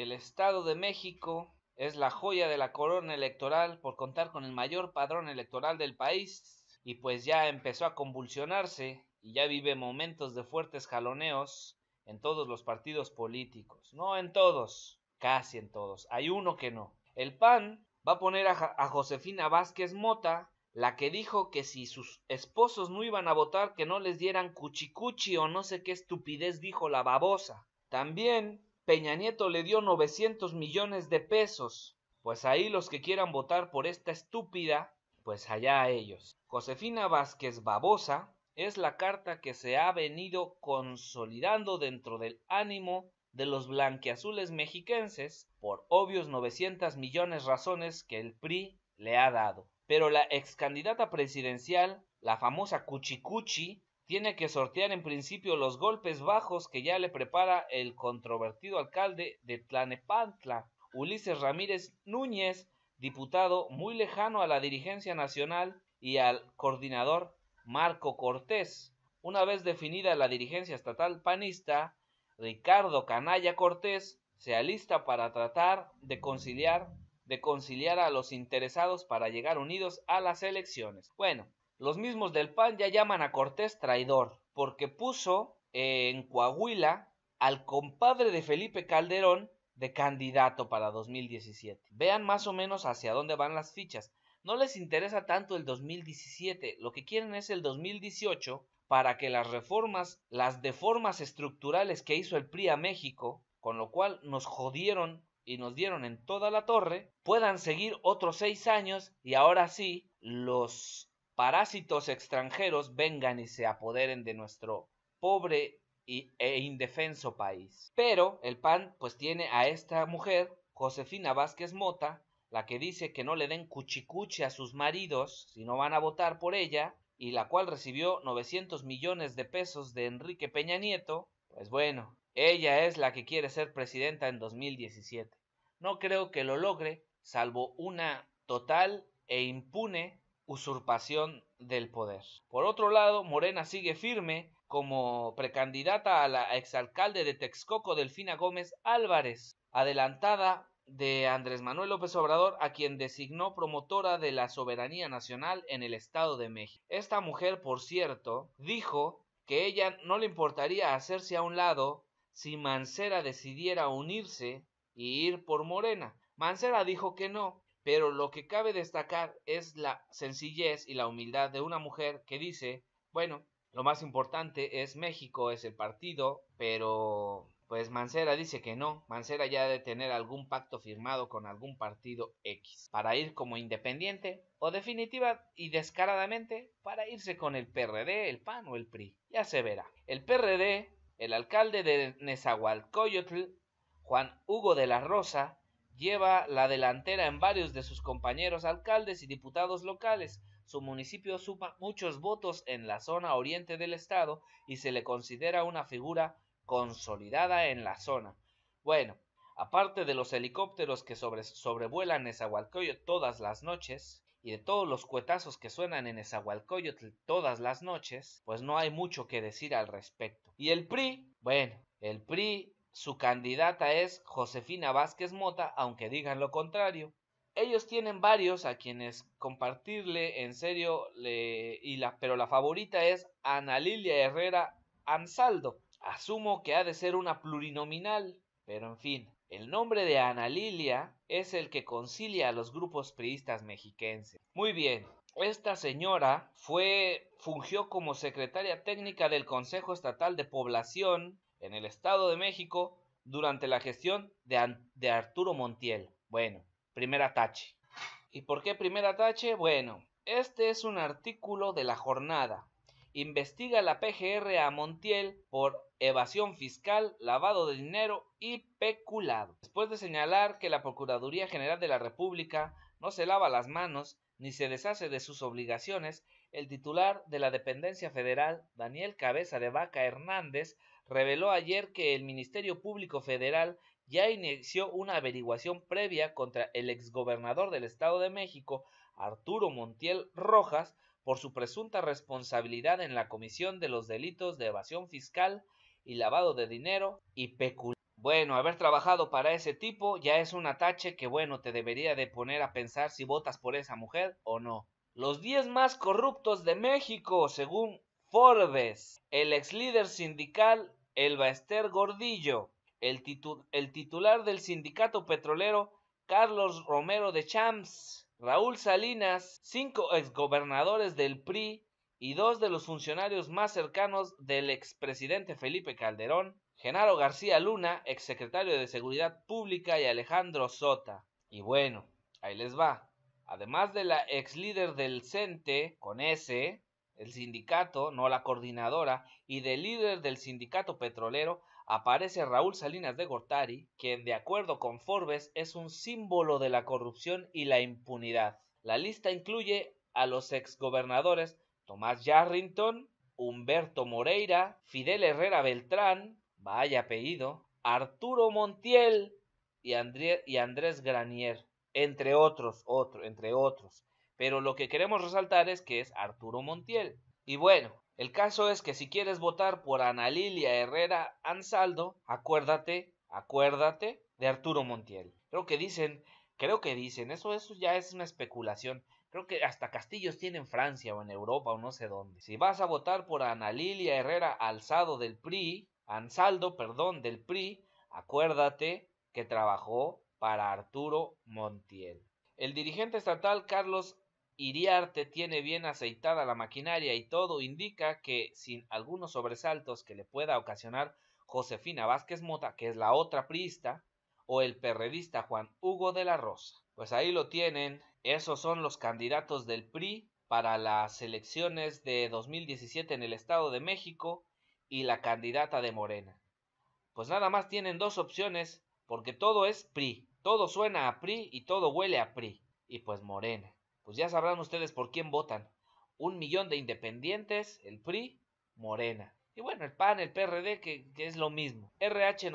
El Estado de México es la joya de la corona electoral por contar con el mayor padrón electoral del país y pues ya empezó a convulsionarse y ya vive momentos de fuertes jaloneos en todos los partidos políticos. No en todos, casi en todos. Hay uno que no. El PAN va a poner a, Josefina Vázquez Mota la que dijo que si sus esposos no iban a votar que no les dieran cuchicuchi o no sé qué estupidez dijo la babosa. También Peña Nieto le dio 900 millones de pesos. Pues ahí los que quieran votar por esta estúpida, pues allá a ellos. Josefina Vázquez Babosa es la carta que se ha venido consolidando dentro del ánimo de los blanqueazules mexiquenses por obvios 900 millones razones que el PRI le ha dado. Pero la ex candidata presidencial, la famosa Cuchicuchi, tiene que sortear en principio los golpes bajos que ya le prepara el controvertido alcalde de Tlanepantla, Ulises Ramírez Núñez, diputado muy lejano a la dirigencia nacional y al coordinador Marco Cortés. Una vez definida la dirigencia estatal panista, Ricardo Canalla Cortés se alista para tratar de conciliar de conciliar a los interesados para llegar unidos a las elecciones. Bueno, los mismos del PAN ya llaman a Cortés traidor, porque puso eh, en Coahuila al compadre de Felipe Calderón de candidato para 2017. Vean más o menos hacia dónde van las fichas. No les interesa tanto el 2017, lo que quieren es el 2018 para que las reformas, las deformas estructurales que hizo el PRI a México, con lo cual nos jodieron y nos dieron en toda la torre, puedan seguir otros seis años y ahora sí los parásitos extranjeros vengan y se apoderen de nuestro pobre e indefenso país. Pero el PAN pues tiene a esta mujer, Josefina Vázquez Mota, la que dice que no le den cuchicuche a sus maridos si no van a votar por ella, y la cual recibió 900 millones de pesos de Enrique Peña Nieto, pues bueno, ella es la que quiere ser presidenta en 2017. No creo que lo logre, salvo una total e impune usurpación del poder. Por otro lado, Morena sigue firme como precandidata a la exalcalde de Texcoco, Delfina Gómez Álvarez, adelantada de Andrés Manuel López Obrador, a quien designó promotora de la soberanía nacional en el Estado de México. Esta mujer, por cierto, dijo que ella no le importaría hacerse a un lado si Mancera decidiera unirse y ir por Morena. Mancera dijo que no, pero lo que cabe destacar es la sencillez y la humildad de una mujer que dice, bueno, lo más importante es México, es el partido, pero pues Mancera dice que no, Mancera ya ha de tener algún pacto firmado con algún partido X para ir como independiente o definitiva y descaradamente para irse con el PRD, el PAN o el PRI. Ya se verá. El PRD, el alcalde de Nezahualcóyotl, Juan Hugo de la Rosa, lleva la delantera en varios de sus compañeros alcaldes y diputados locales. Su municipio suma muchos votos en la zona oriente del estado y se le considera una figura consolidada en la zona. Bueno, aparte de los helicópteros que sobrevuelan sobrevuelan Nezahualcóyotl todas las noches y de todos los cuetazos que suenan en Nezahualcóyotl todas las noches, pues no hay mucho que decir al respecto. Y el PRI, bueno, el PRI su candidata es Josefina Vázquez Mota, aunque digan lo contrario. Ellos tienen varios a quienes compartirle en serio, y la, pero la favorita es Ana Lilia Herrera Ansaldo. Asumo que ha de ser una plurinominal, pero en fin, el nombre de Ana Lilia es el que concilia a los grupos priistas mexiquenses. Muy bien, esta señora fue fungió como secretaria técnica del Consejo Estatal de Población en el Estado de México durante la gestión de, Arturo Montiel. Bueno, primer tache ¿Y por qué primer tache Bueno, este es un artículo de la jornada. Investiga la PGR a Montiel por evasión fiscal, lavado de dinero y peculado. Después de señalar que la Procuraduría General de la República no se lava las manos ni se deshace de sus obligaciones, el titular de la dependencia federal, Daniel Cabeza de Vaca Hernández, reveló ayer que el Ministerio Público Federal ya inició una averiguación previa contra el exgobernador del Estado de México, Arturo Montiel Rojas, por su presunta responsabilidad en la comisión de los delitos de evasión fiscal y lavado de dinero y peculiar. Bueno, haber trabajado para ese tipo ya es un atache que, bueno, te debería de poner a pensar si votas por esa mujer o no. Los 10 más corruptos de México, según Forbes. El ex líder sindical Ester Gordillo, el, titular del sindicato petrolero Carlos Romero de Champs, Raúl Salinas, cinco exgobernadores del PRI y dos de los funcionarios más cercanos del expresidente Felipe Calderón, Genaro García Luna, exsecretario de Seguridad Pública y Alejandro Sota. Y bueno, ahí les va. Además de la ex líder del CENTE, con S, el sindicato, no la coordinadora, y del líder del sindicato petrolero aparece Raúl Salinas de Gortari, quien de acuerdo con Forbes es un símbolo de la corrupción y la impunidad. La lista incluye a los exgobernadores Tomás Yarrington, Humberto Moreira, Fidel Herrera Beltrán, vaya apellido, Arturo Montiel y, y Andrés Granier, entre otros, otro, entre otros. Pero lo que queremos resaltar es que es Arturo Montiel. Y bueno, el caso es que si quieres votar por Ana Lilia Herrera Ansaldo, acuérdate, acuérdate de Arturo Montiel. Creo que dicen, creo que dicen, eso, eso ya es una especulación. Creo que hasta castillos tiene en Francia o en Europa o no sé dónde. Si vas a votar por Ana Lilia Herrera Alzado del PRI, Ansaldo, perdón, del PRI, acuérdate que trabajó para Arturo Montiel. El dirigente estatal Carlos Iriarte tiene bien aceitada la maquinaria y todo indica que, sin algunos sobresaltos que le pueda ocasionar Josefina Vázquez Mota, que es la otra priista, o el perredista Juan Hugo de la Rosa. Pues ahí lo tienen, esos son los candidatos del PRI para las elecciones de 2017 en el Estado de México y la candidata de Morena. Pues nada más tienen dos opciones, porque todo es PRI, todo suena a PRI y todo huele a PRI, y pues Morena pues ya sabrán ustedes por quién votan. Un millón de independientes, el PRI, Morena. Y bueno, el PAN, el PRD, que, es lo mismo. RH